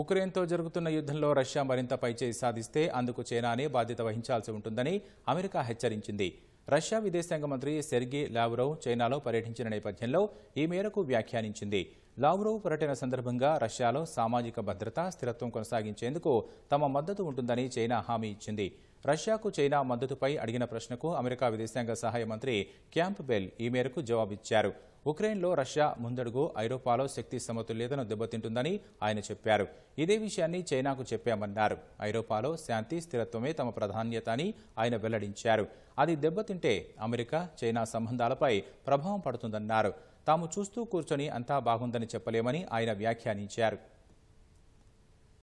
ఉక్రెయిన్తో జరుగుతున్న యుద్ధంలో రష్యా మరింత పైచేయి సాధిస్తే అందుకు చైనానే బాధ్యత వహించాల్సి ఉంటుందని అమెరికా హెచ్చరించింది రష్యా విదేశాంగ మంత్రి సెర్గీ లావ్రోవ్ చైనాలో పర్యటించిన నేపథ్యంలో ఈ మేరకు వ్యాఖ్యానించింది లావ్రోవ్ పర్యటన సందర్భంగా రష్యాలో సామాజిక భద్రత స్థిరత్వం కొనసాగించేందుకు తమ మద్దతు ఉంటుందని చైనా హామీ ఇచ్చింది రష్యాకు చైనా మద్దతుపై అడిగిన ప్రశ్నకు అమెరికా విదేశాంగ సహాయ మంత్రి క్యాంప్ బెల్ ఈ మేరకు జవాబిచ్చారు ఉక్రెయిన్లో రష్యా ముందడుగు ఐరోపాలో శక్తి సమతుల్యతను దెబ్బతింటుందని ఆయన చెప్పారు ఇదే విషయాన్ని చైనాకు చెప్పామన్నారు ఐరోపాలో శాంతి స్థిరత్వమే తమ ప్రాధాన్యత అని ఆయన వెల్లడించారు అది దెబ్బతింటే అమెరికా చైనా సంబంధాలపై ప్రభావం పడుతుందన్నారు తాము చూస్తూ కూర్చొని అంతా బాగుందని చెప్పలేమని ఆయన వ్యాఖ్యానించారు